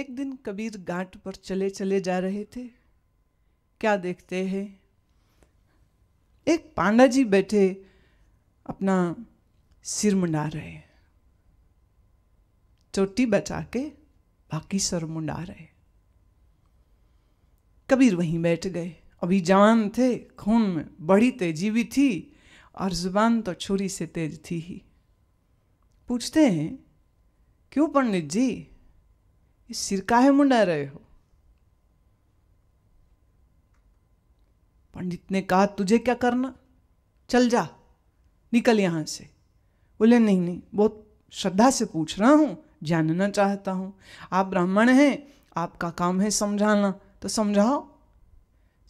एक दिन कबीर घाट पर चले चले जा रहे थे क्या देखते हैं एक पांडा जी बैठे अपना सिर मुंडा रहे चोटी बचा के बाकी सर मुंडा रहे कबीर वहीं बैठ गए अभी जवान थे खून में बड़ी तेजी भी थी और जुबान तो छुरी से तेज थी ही पूछते हैं क्यों पंडित जी ये सिर काहे मुंडा रहे हो पंडित ने कहा तुझे क्या करना चल जा निकल यहां से बोले नहीं नहीं बहुत श्रद्धा से पूछ रहा हूं जानना चाहता हूं आप ब्राह्मण हैं आपका काम है समझाना तो समझाओ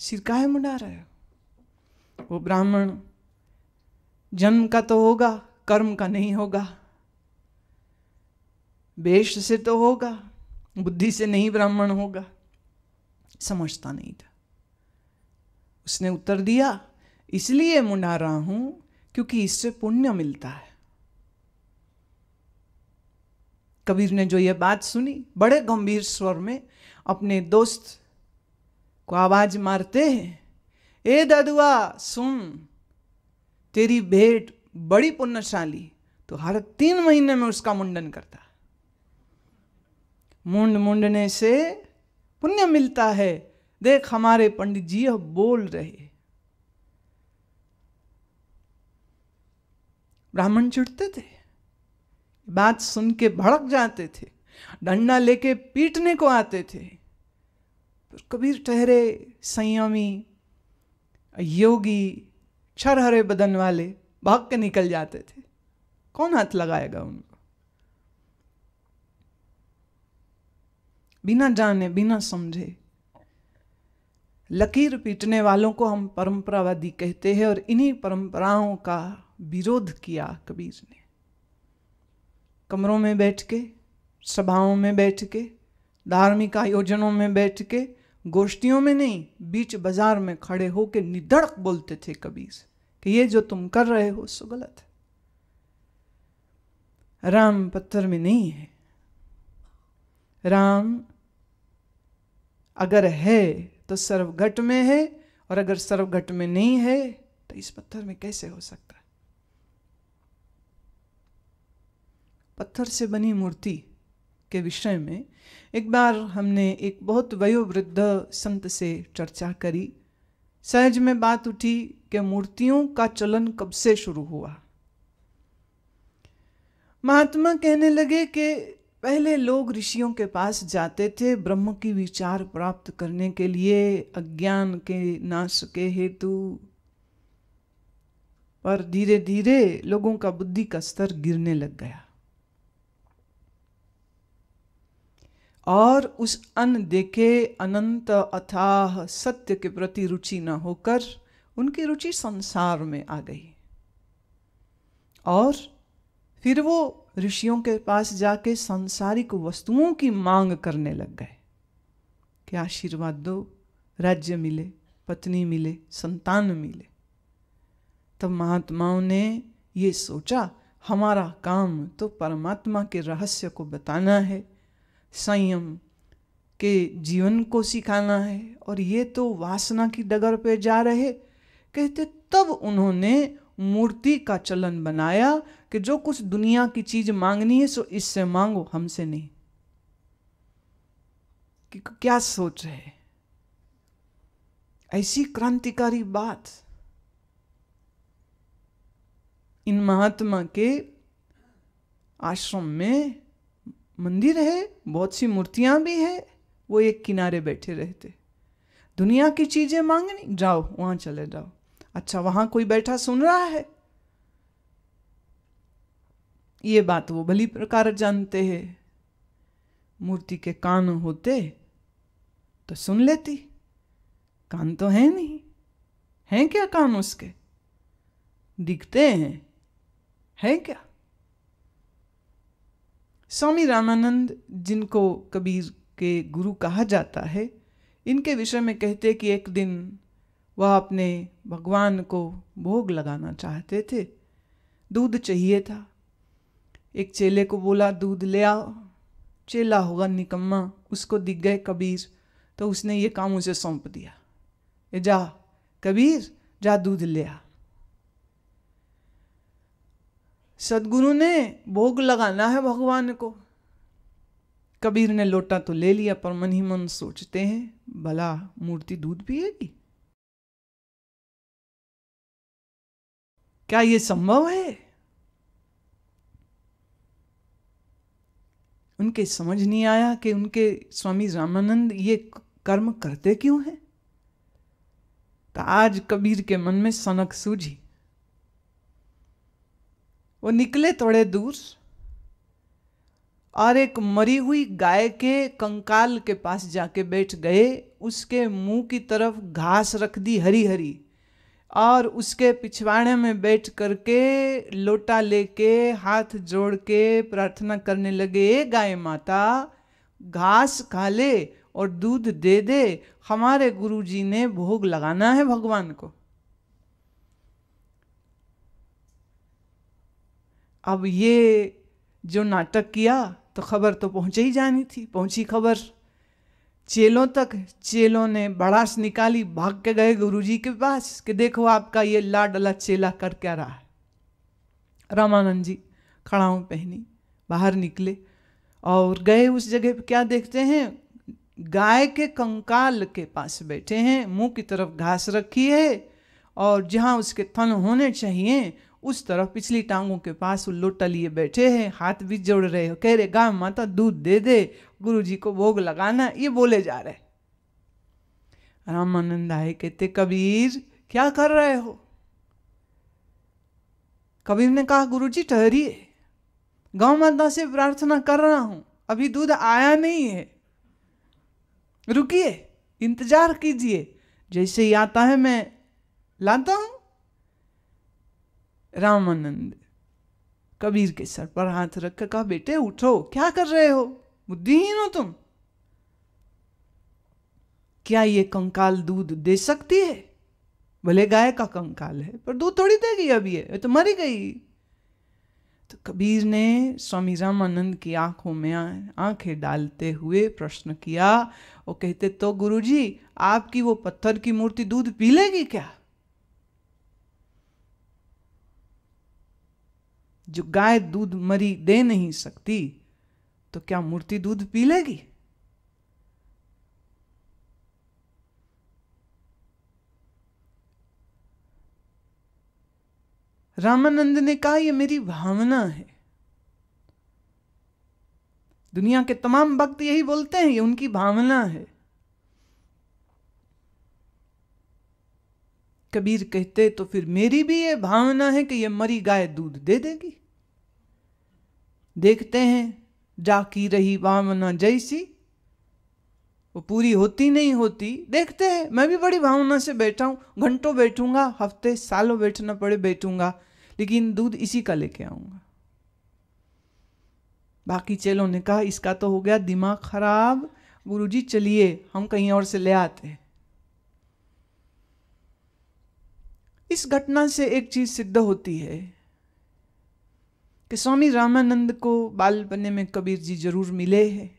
सिर काहे मुंडा रहे हो वो ब्राह्मण जन्म का तो होगा कर्म का नहीं होगा वेश से तो होगा बुद्धि से नहीं ब्राह्मण होगा समझता नहीं था उसने उत्तर दिया इसलिए मुंडा रहा हूं क्योंकि इससे पुण्य मिलता है कबीर ने जो यह बात सुनी बड़े गंभीर स्वर में अपने दोस्त को आवाज मारते हैं ए ददुआ सुन तेरी भेंट बड़ी पुण्यशाली तो हर तीन महीने में उसका मुंडन करता मुंड मुंडने से पुण्य मिलता है देख हमारे पंडित जी अब बोल रहे ब्राह्मण चिड़ते थे बात सुन के भड़क जाते थे डंडा लेके पीटने को आते थे कबीर ठहरे संयमी योगी क्षर हरे बदन वाले भाग के निकल जाते थे कौन हाथ लगाएगा उनको बिना जाने बिना समझे लकीर पीटने वालों को हम परंपरावादी कहते हैं और इन्हीं परंपराओं का विरोध किया कबीर ने कमरों में बैठ के सभाओं में बैठ के धार्मिक आयोजनों में बैठ के गोष्ठियों में नहीं बीच बाजार में खड़े होके निधड़क बोलते थे कबीर कि ये जो तुम कर रहे हो सो गलत है राम पत्थर में नहीं है राम अगर है तो सर्वघट में है और अगर सर्वघट में नहीं है तो इस पत्थर में कैसे हो सकता है पत्थर से बनी मूर्ति के विषय में एक बार हमने एक बहुत वयोवृद्ध संत से चर्चा करी सहज में बात उठी कि मूर्तियों का चलन कब से शुरू हुआ महात्मा कहने लगे कि पहले लोग ऋषियों के पास जाते थे ब्रह्म की विचार प्राप्त करने के लिए अज्ञान के नाश के हेतु पर धीरे धीरे लोगों का बुद्धि का स्तर गिरने लग गया और उस देखे अनंत अथाह सत्य के प्रति रुचि न होकर उनकी रुचि संसार में आ गई और फिर वो ऋषियों के पास जाके सांसारिक वस्तुओं की मांग करने लग गए कि आशीर्वाद दो राज्य मिले पत्नी मिले संतान मिले तब महात्माओं ने ये सोचा हमारा काम तो परमात्मा के रहस्य को बताना है संयम के जीवन को सिखाना है और ये तो वासना की डगर पे जा रहे कहते तब उन्होंने मूर्ति का चलन बनाया कि जो कुछ दुनिया की चीज मांगनी है सो इससे मांगो हमसे नहीं कि क्या सोच है ऐसी क्रांतिकारी बात इन महात्मा के आश्रम में मंदिर है बहुत सी मूर्तियां भी है वो एक किनारे बैठे रहते दुनिया की चीजें मांगनी जाओ वहां चले जाओ अच्छा वहां कोई बैठा सुन रहा है ये बात वो भली प्रकार जानते हैं मूर्ति के कान होते तो सुन लेती कान तो है नहीं हैं क्या कान उसके दिखते हैं है क्या स्वामी रामानंद जिनको कबीर के गुरु कहा जाता है इनके विषय में कहते कि एक दिन वह अपने भगवान को भोग लगाना चाहते थे दूध चाहिए था एक चेले को बोला दूध ले आओ चेला होगा निकम्मा उसको दिख गए कबीर तो उसने ये काम उसे सौंप दिया ए जा कबीर जा दूध ले आ सदगुरु ने भोग लगाना है भगवान को कबीर ने लोटा तो ले लिया पर मन ही मन सोचते हैं भला मूर्ति दूध पिएगी क्या यह संभव है उनके समझ नहीं आया कि उनके स्वामी रामानंद ये कर्म करते क्यों हैं तो आज कबीर के मन में सनक सूझी वो निकले थोड़े दूर और एक मरी हुई गाय के कंकाल के पास जाके बैठ गए उसके मुंह की तरफ घास रख दी हरी हरी और उसके पिछवाड़े में बैठ करके लोटा लेके हाथ जोड़ के प्रार्थना करने लगे गाय माता घास खा ले और दूध दे दे हमारे गुरुजी ने भोग लगाना है भगवान को अब ये जो नाटक किया तो खबर तो पहुंचे ही जानी थी पहुंची खबर चेलों तक चेलों ने भड़ास निकाली भाग के गए गुरुजी के पास कि देखो आपका ये लाडला चेला कर क्या रहा है रामानंद जी खड़ाऊ पहनी बाहर निकले और गए उस जगह पे क्या देखते हैं गाय के कंकाल के पास बैठे हैं मुंह की तरफ घास रखी है और जहाँ उसके थन होने चाहिए उस तरफ पिछली टांगों के पास लोटा टलिए बैठे हैं हाथ भी जोड़ रहे हो कह रहे गाय माता दूध दे दे गुरु जी को भोग लगाना ये बोले जा रहे रामानंद आए कहते कबीर क्या कर रहे हो कबीर ने कहा गुरु जी ठहरिए गौ माता से प्रार्थना कर रहा हूं अभी दूध आया नहीं है रुकिए इंतजार कीजिए जैसे ही आता है मैं लाता हूं रामानंद कबीर के सर पर हाथ रख कर कहा बेटे उठो क्या कर रहे हो बुद्धिहीन हो तुम क्या ये कंकाल दूध दे सकती है भले गाय का कंकाल है पर दूध थोड़ी देगी अभी है तो मरी गई तो कबीर ने स्वामी रामानंद की आंखों में आंखें डालते हुए प्रश्न किया और कहते तो गुरुजी आपकी वो पत्थर की मूर्ति दूध पी लेगी क्या जो गाय दूध मरी दे नहीं सकती तो क्या मूर्ति दूध पी लेगी रामानंद ने कहा यह मेरी भावना है दुनिया के तमाम भक्त यही बोलते हैं ये उनकी भावना है कबीर कहते तो फिर मेरी भी ये भावना है कि ये मरी गाय दूध दे देगी देखते हैं जाकी रही भावना जैसी वो पूरी होती नहीं होती देखते हैं मैं भी बड़ी भावना से बैठा हूँ घंटों बैठूंगा हफ्ते सालों बैठना पड़े बैठूंगा लेकिन दूध इसी का लेके आऊंगा बाकी चेलों ने कहा इसका तो हो गया दिमाग खराब गुरुजी चलिए हम कहीं और से ले आते हैं इस घटना से एक चीज सिद्ध होती है कि स्वामी रामानंद को बालपने में कबीर जी जरूर मिले हैं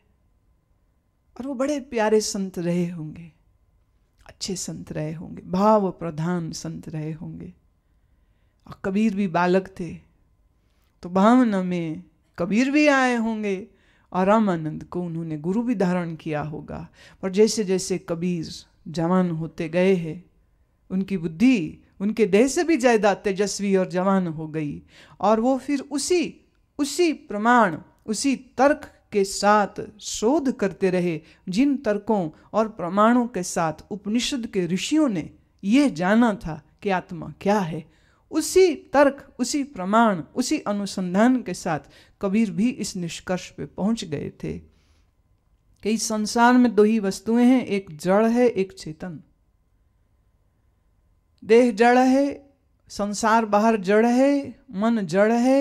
और वो बड़े प्यारे संत रहे होंगे अच्छे संत रहे होंगे भाव प्रधान संत रहे होंगे और कबीर भी बालक थे तो भावना में कबीर भी आए होंगे और रामानंद को उन्होंने गुरु भी धारण किया होगा और जैसे जैसे कबीर जवान होते गए हैं उनकी बुद्धि उनके देह से भी जायदाद तेजस्वी और जवान हो गई और वो फिर उसी उसी प्रमाण उसी तर्क के साथ शोध करते रहे जिन तर्कों और प्रमाणों के साथ उपनिषद के ऋषियों ने यह जाना था कि आत्मा क्या है उसी तर्क उसी प्रमाण उसी अनुसंधान के साथ कबीर भी इस निष्कर्ष पे पहुंच गए थे कि संसार में दो ही वस्तुएं हैं एक जड़ है एक चेतन देह जड़ है संसार बाहर जड़ है मन जड़ है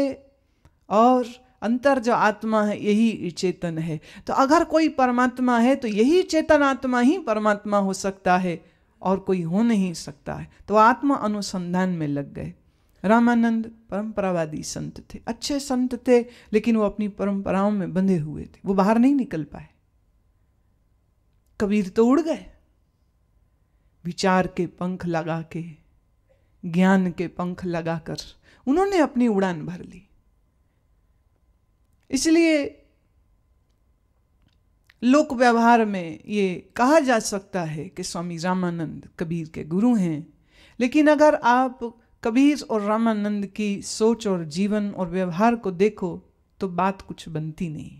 और अंतर जो आत्मा है यही चेतन है तो अगर कोई परमात्मा है तो यही चेतन आत्मा ही परमात्मा हो सकता है और कोई हो नहीं सकता है तो आत्मा अनुसंधान में लग गए रामानंद परंपरावादी संत थे अच्छे संत थे लेकिन वो अपनी परंपराओं में बंधे हुए थे वो बाहर नहीं निकल पाए कबीर तो उड़ गए विचार के पंख लगा के ज्ञान के पंख लगाकर उन्होंने अपनी उड़ान भर ली इसलिए लोक व्यवहार में ये कहा जा सकता है कि स्वामी रामानंद कबीर के गुरु हैं लेकिन अगर आप कबीर और रामानंद की सोच और जीवन और व्यवहार को देखो तो बात कुछ बनती नहीं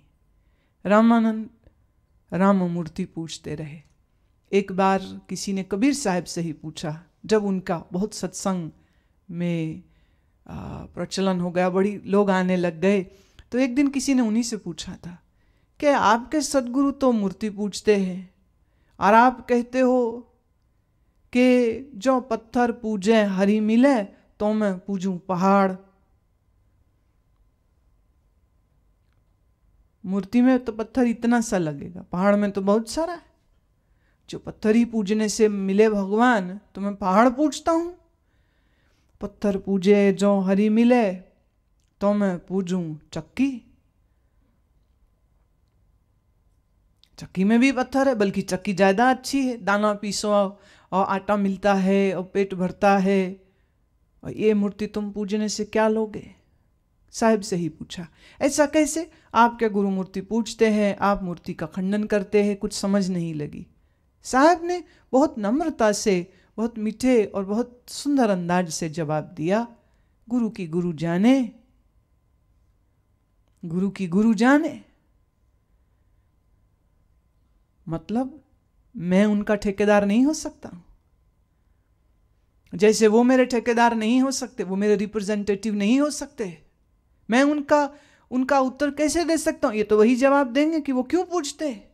रामानंद राम मूर्ति पूछते रहे एक बार किसी ने कबीर साहब से ही पूछा जब उनका बहुत सत्संग में प्रचलन हो गया बड़ी लोग आने लग गए तो एक दिन किसी ने उन्हीं से पूछा था कि आपके सदगुरु तो मूर्ति पूजते हैं और आप कहते हो कि जो पत्थर पूजे हरी मिले तो मैं पूजूं पहाड़ मूर्ति में तो पत्थर इतना सा लगेगा पहाड़ में तो बहुत सारा है जो पत्थर ही पूजने से मिले भगवान तो मैं पहाड़ पूजता हूँ पत्थर पूजे जो हरी मिले तो मैं पूजूं चक्की चक्की में भी पत्थर है बल्कि चक्की ज़्यादा अच्छी है दाना पीसो और आटा मिलता है और पेट भरता है और ये मूर्ति तुम पूजने से क्या लोगे साहब से ही पूछा ऐसा कैसे आप क्या गुरु मूर्ति पूछते हैं आप मूर्ति का खंडन करते हैं कुछ समझ नहीं लगी साहब ने बहुत नम्रता से बहुत मीठे और बहुत सुंदर अंदाज से जवाब दिया गुरु की गुरु जाने गुरु की गुरु जाने मतलब मैं उनका ठेकेदार नहीं हो सकता जैसे वो मेरे ठेकेदार नहीं हो सकते वो मेरे रिप्रेजेंटेटिव नहीं हो सकते मैं उनका उनका उत्तर कैसे दे सकता हूं ये तो वही जवाब देंगे कि वो क्यों पूछते हैं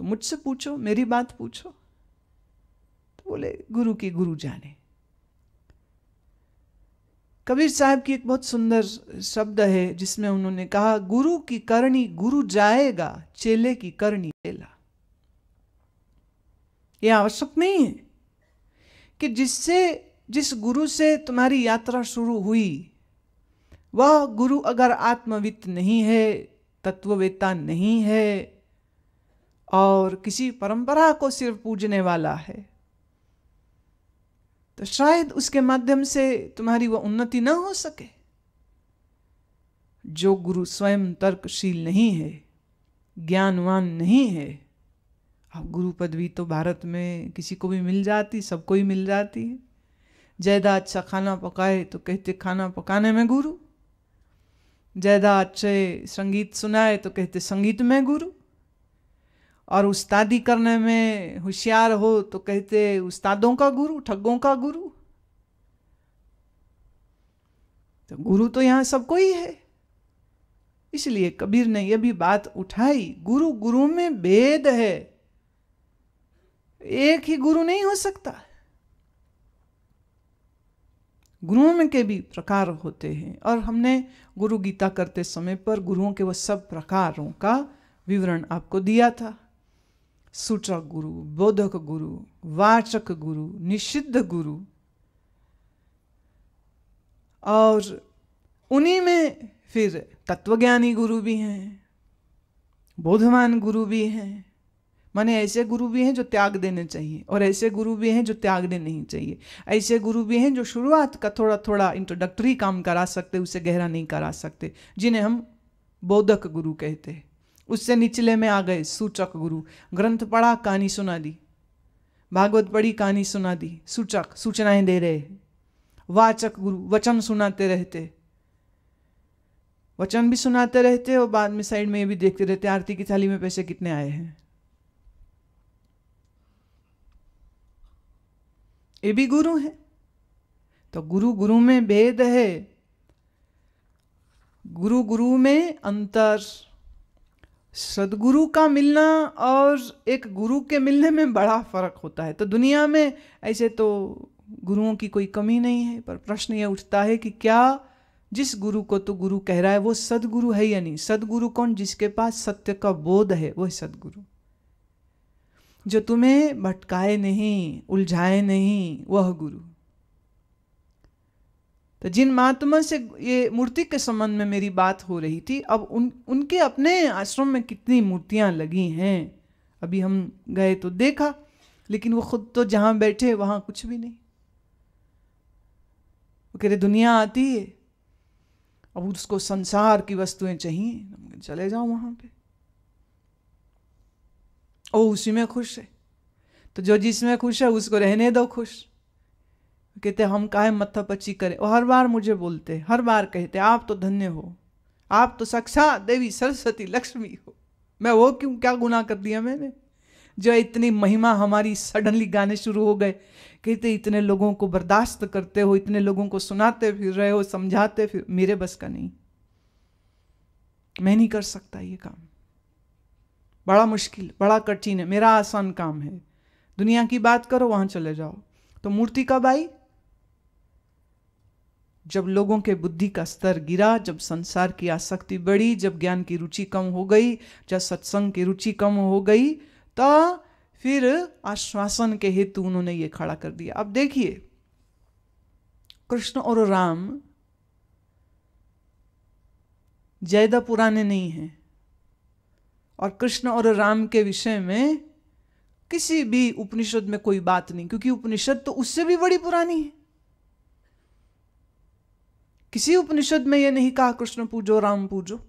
तो मुझसे पूछो मेरी बात पूछो तो बोले गुरु की गुरु जाने कबीर साहब की एक बहुत सुंदर शब्द है जिसमें उन्होंने कहा गुरु की करनी गुरु जाएगा चेले की करनी चेला यह आवश्यक नहीं है कि जिससे जिस गुरु से तुम्हारी यात्रा शुरू हुई वह गुरु अगर आत्मवित नहीं है तत्ववेता नहीं है और किसी परंपरा को सिर्फ पूजने वाला है तो शायद उसके माध्यम से तुम्हारी वह उन्नति ना हो सके जो गुरु स्वयं तर्कशील नहीं है ज्ञानवान नहीं है अब गुरु पदवी तो भारत में किसी को भी मिल जाती सबको ही मिल जाती है ज्यादा अच्छा खाना पकाए तो कहते खाना पकाने में गुरु ज्यादा अच्छे संगीत सुनाए तो कहते संगीत में गुरु और उस्तादी करने में होशियार हो तो कहते उस्तादों का गुरु ठगों का गुरु तो गुरु तो यहां सबको ही है इसलिए कबीर ने यह भी बात उठाई गुरु गुरु में भेद है एक ही गुरु नहीं हो सकता गुरुओं में के भी प्रकार होते हैं और हमने गुरु गीता करते समय पर गुरुओं के वह सब प्रकारों का विवरण आपको दिया था सूचक गुरु बोधक गुरु वाचक गुरु निषिद्ध गुरु और उन्हीं में फिर तत्वज्ञानी गुरु भी हैं बोधवान गुरु भी हैं माने ऐसे गुरु भी हैं जो त्याग देने चाहिए और ऐसे गुरु भी हैं जो त्याग देने नहीं चाहिए ऐसे गुरु भी हैं जो शुरुआत का थोड़ा थोड़ा इंट्रोडक्टरी काम करा सकते उसे गहरा नहीं करा सकते जिन्हें हम बोधक गुरु कहते हैं उससे निचले में आ गए सूचक गुरु ग्रंथ पढ़ा कहानी सुना दी भागवत पढ़ी कहानी सुना दी सूचक सूचनाएं दे रहे वाचक गुरु वचन सुनाते रहते वचन भी सुनाते रहते और बाद में साइड में ये भी देखते रहते आरती की थाली में पैसे कितने आए हैं ये भी गुरु है तो गुरु गुरु में भेद है गुरु गुरु में अंतर सदगुरु का मिलना और एक गुरु के मिलने में बड़ा फर्क होता है तो दुनिया में ऐसे तो गुरुओं की कोई कमी नहीं है पर प्रश्न ये उठता है कि क्या जिस गुरु को तो गुरु कह रहा है वो सदगुरु है या नहीं सदगुरु कौन जिसके पास सत्य का बोध है वो है सदगुरु जो तुम्हें भटकाए नहीं उलझाए नहीं वह गुरु तो जिन महात्मा से ये मूर्ति के संबंध में मेरी बात हो रही थी अब उन उनके अपने आश्रम में कितनी मूर्तियाँ लगी हैं अभी हम गए तो देखा लेकिन वो खुद तो जहाँ बैठे वहाँ कुछ भी नहीं वो कह रहे दुनिया आती है अब उसको संसार की वस्तुएं चाहिए चले जाओ वहाँ पे ओ उसी में खुश है तो जो जिसमें खुश है उसको रहने दो खुश कहते हम काहे पची करें वो हर बार मुझे बोलते हर बार कहते आप तो धन्य हो आप तो साक्षात देवी सरस्वती लक्ष्मी हो मैं वो क्यों क्या गुनाह कर दिया मैंने जो इतनी महिमा हमारी सडनली गाने शुरू हो गए कहते इतने लोगों को बर्दाश्त करते हो इतने लोगों को सुनाते फिर रहे हो समझाते फिर मेरे बस का नहीं मैं नहीं कर सकता ये काम बड़ा मुश्किल बड़ा कठिन है मेरा आसान काम है दुनिया की बात करो वहां चले जाओ तो मूर्ति कब आई जब लोगों के बुद्धि का स्तर गिरा जब संसार की आसक्ति बढ़ी जब ज्ञान की रुचि कम हो गई जब सत्संग की रुचि कम हो गई तो फिर आश्वासन के हेतु उन्होंने ये खड़ा कर दिया अब देखिए कृष्ण और राम जयदा पुराने नहीं हैं और कृष्ण और राम के विषय में किसी भी उपनिषद में कोई बात नहीं क्योंकि उपनिषद तो उससे भी बड़ी पुरानी है किसी उपनिषद में यह नहीं कहा कृष्ण पूजो राम पूजो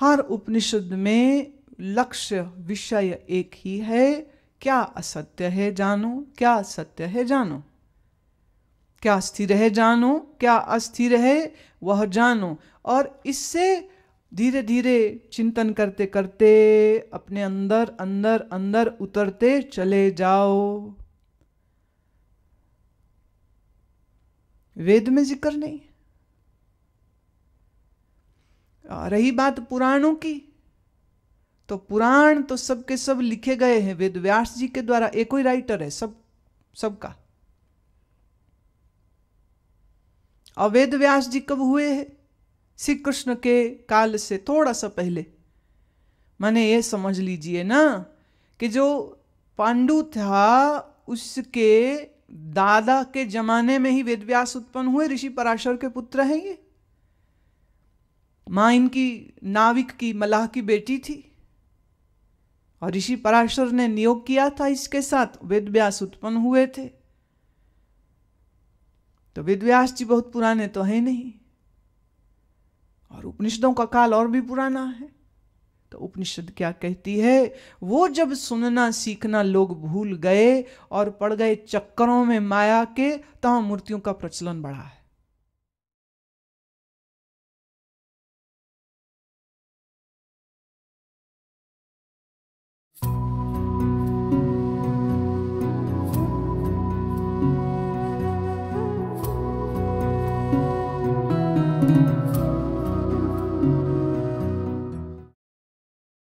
हर उपनिषद में लक्ष्य विषय एक ही है क्या असत्य है जानो क्या सत्य है जानो क्या स्थिर है जानो क्या अस्थिर है वह जानो और इससे धीरे धीरे चिंतन करते करते अपने अंदर अंदर अंदर उतरते चले जाओ वेद में जिक्र नहीं रही बात पुराणों की तो पुराण तो सबके सब लिखे गए हैं वेद व्यास जी के द्वारा एक ही राइटर है सब सबका और वेद व्यास जी कब हुए हैं श्री कृष्ण के काल से थोड़ा सा पहले मैंने ये समझ लीजिए ना कि जो पांडु था उसके दादा के जमाने में ही वेद व्यास उत्पन्न हुए ऋषि पराशर के पुत्र हैं ये माँ इनकी नाविक की मलाह की बेटी थी और ऋषि पराशर ने नियोग किया था इसके साथ वेद व्यास उत्पन्न हुए थे तो वेद व्यास जी बहुत पुराने तो है नहीं और उपनिषदों का काल और भी पुराना है तो उपनिषद क्या कहती है वो जब सुनना सीखना लोग भूल गए और पड़ गए चक्करों में माया के तहाँ मूर्तियों का प्रचलन बढ़ा है